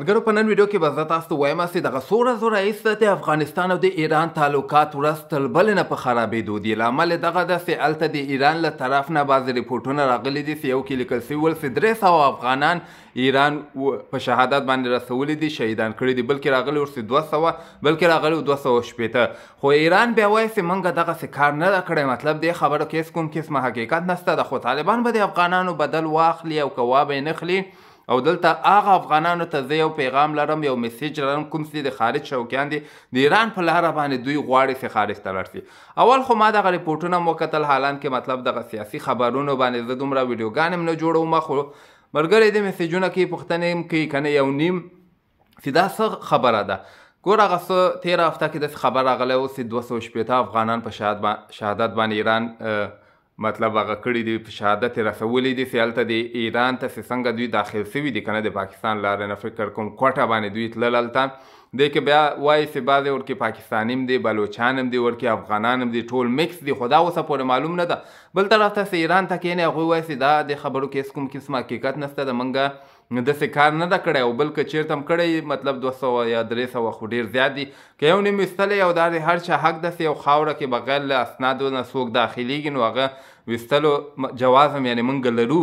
ملګرو په نن ویډیو کې به زه تاسو ته وایم چې دغه څو ورځو راهیسې د افغانستان او د ایران تعلقات ورځ تل بلې نه په خرابېدو دي لامل یې دغه ده چې هلته د ایران له طرف نه بعضې رپورټونه راغلي دي چې یو کې لیکل شوي ول چې درې سوه افغانان ایران په شهادت باندې رسولی دي شهیدان کړي دي بلکې راغلي ورسې دوه سوه بلکې راغلي دوه سوه شپېته خو ایران بیا وایي چې موږ دغسې کار نه ده کړی مطلب دې خبرو کې هېڅ کوم قسمه حقیقت نشته ده خو طالبان به د افغانانو بدل واخلي او که وابه یې نه او دلته هغه افغانانو ته زه یو پیغام لرم یو میسج لرم کوم چې د خارج شوکیان دي د ایران په لاره باندې دوی غواړي چې خارج ته لاړ اول خو ما دغه ریپورټونه مو کتل حالان کې مطلب دغه سیاسي خبرونو باندې زه دومره ویډیوګانې هم نه جوړوم خو ملګری د میسجونه کې پوښتنې هم کوي که نه یو نیم چې دا څه خبره ده ګور هغه څه تیره هفته کې داسې خبر راغلی اوس چې دوه سوه شپېته افغانان په شهادت باندې ایران مطلب هغه کړی دی په شهادت رسولې دي سیالته دی ایران ته څنګه دوی داخل شوی دي کنه د پاکستان لارې نه فکر کوم کوټه باندې دوی تللل تا دی که بیا وایي سبا دی ورکې پاکستاني هم دی بلوچان هم دی ورکې افغانان هم دی ټول مکس دی خو دا اوسه پورې معلوم نه ده بل طرف ته ایران ته کښېنې هغوی وایي دا د خبرو کې هېڅ کوم قسم حقیقت نشته د منګه داسې کار نه ده کړی او بل که چېرته هم کړی مطلب دوه سوه یا درې سوه خو ډېر زیات دي که یو نیم ویستلی او دا د هر چا حق داسې یو خاوره کې بغیر له اسنادو نه څوک داخلیږي نو هغه ویستلو جواز هم یعنې منګه لرو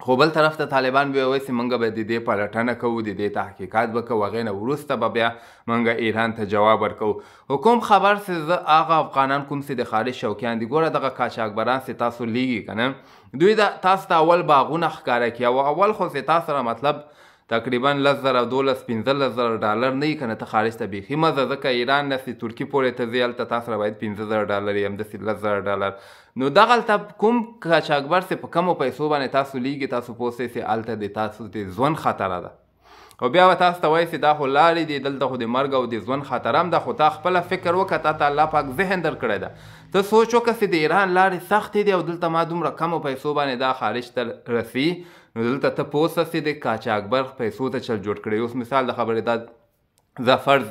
خو بل طرف ته طالبان به وایي چې موږ به د دې پلټنه کوو د دې تحقیقات به کوو هغې نه وروسته به بیا موږ ایران ته جواب ورکوو حکوم خبر چې زه هغه افغانان کوم چې د خارج شوقیان دي ګوره دغه کاچاکبران چې تاسو لیږي که نه دوی تاسو ته اول باغونه ښکاره کړي او اول خو چې تاسو سره مطلب تقریبا 10000 12 15000 ډالر نه کنه ته خارج ته بيخي مزه ځکه ایران نسي ترکی پورې ته ځیل ته تاسو باید 15000 ډالر یم د 10000 ډالر نو دغه تب کوم کاچاګبر سه په کمو پیسو باندې تاسو لیږي تاسو پوسې سي الته د تاسو د ځوان خطر ده او بیا و تاسو ته وایي چې دا خو لارې دی دلته خو د مرګ او د ځوان خطر هم ده خو تا خپل فکر وکړه تا الله پاک ذهن درکړی ده ته سوچ وکړه چې د ایران لارې سختې دي او دلته ما دومره کمو پیسو باندې دا خارج ته رسي نو دلته ته پوه سې د کاچاکبر پیسو ته چل جوړ کړی اوس مثال د خبرې دا زه فرض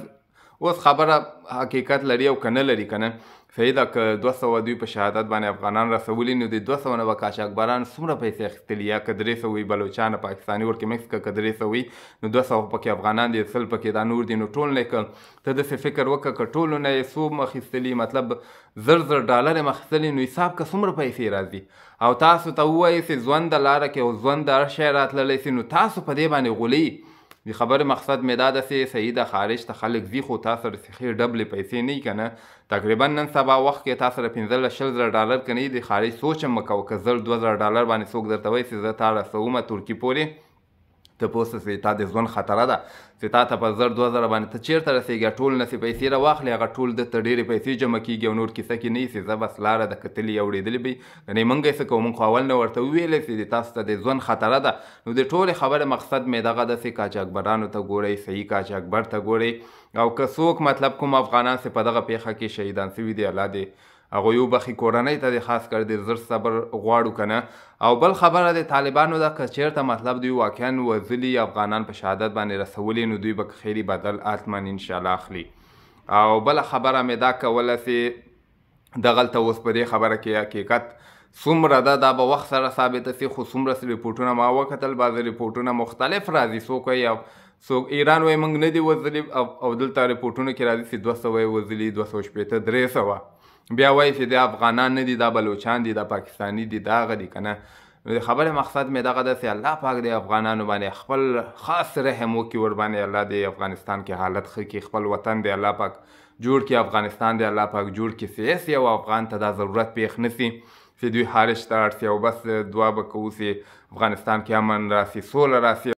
اوس خبره حقیقت لري او کنه لري کنه فیدا ک 200 دوی په شهادت باندې افغانان رسولي نو د 200 نه وکاش اکبران څومره پیسې اخیستلی یا کدرې سوی بلوچستان پاکستاني ورکې مکس ک کدرې سوی نو 200 پکې افغانان دي سل پکې دا نور دي نو ټول نه ک ته د فکر وکړه ک ټول نه یې سو مخستلی مطلب زر زر ډالر مخستلی نو حساب ک څومره پیسې راځي او تاسو ته وایي چې ځوند لار کې او ځوند هر شی راتللی نو تاسو په دې باندې غولي دی خبر مقصد مې دا د سي سیده خارج ته خلک زی خو تاسو سره خیر ډبل پیسې نه کنه تقریبا نن سبا وخت کې تاسو سره 15 شل زر ډالر کني دی خارج سوچ مکو کزل 2000 ډالر باندې څوک درته وایي چې زه تاسو سومه ترکی پوري ته پوسه چې تا د ژوند خطره ده چې تا ته په زر دوه زره باندې ته چېرته رسېږې ټول نه سې پیسې راواخلې هغه ټول درته ډېرې پیسې جمع کېږي او نور کیسه کې نه سې زه بس لاره د کتلې اورېدلې به یعنې موږ یې څه کوو موږ خو اول نه ورته وویلې چې تاسو ته د ژوند خطره ده نو د ټولې خبرې مقصد مې دغه ده چې کاچ اکبرانو ته ګورئ صحیح کاچ اکبر ته ګورئ او که څوک مطلب کوم افغانان سې په دغه پیښه کې شهیدان سوي دي الله دې هغه یو بخي کورنۍ ته د خاص کر د زر صبر غواړو کنه او بل خبره د طالبانو د کچیرته مطلب دی واقعا وزلی افغانان په شهادت باندې رسولې نو دوی به خیری بدل اتمن ان شاء الله اخلي او بل خبره مې دا کوله سي دغلته اوس په دې خبره کې حقیقت څومره ده دا به وخت سره ثابت سي خو څومره ریپورټونه ما وکتل بعض ریپورټونه مختلف راځي څوک یو سو ایران وای موږ نه دی وزلی او دلته ریپورتونه کې راځي چې دوه سوه وزلی دوه سوه شپېته درې سوه بیا وایي چې دا افغانان نه دي دا بلوچان دي دا پاکستانی دي دا هغه دي که نه خبره مقصد مې دغه ده چې الله پاک د افغانانو باندې خپل خاص رحم وکړي ور باندې الله د افغانستان کې حالت ښه کړي خپل وطن دی الله پاک جوړ کړي افغانستان دی الله پاک جوړ کړي چې هېڅ یو افغان ته دا ضرورت پېښ نه سي چې دوی خارج ته اړ او بس دعا به کوو چې افغانستان کې امن راسي سوله راسي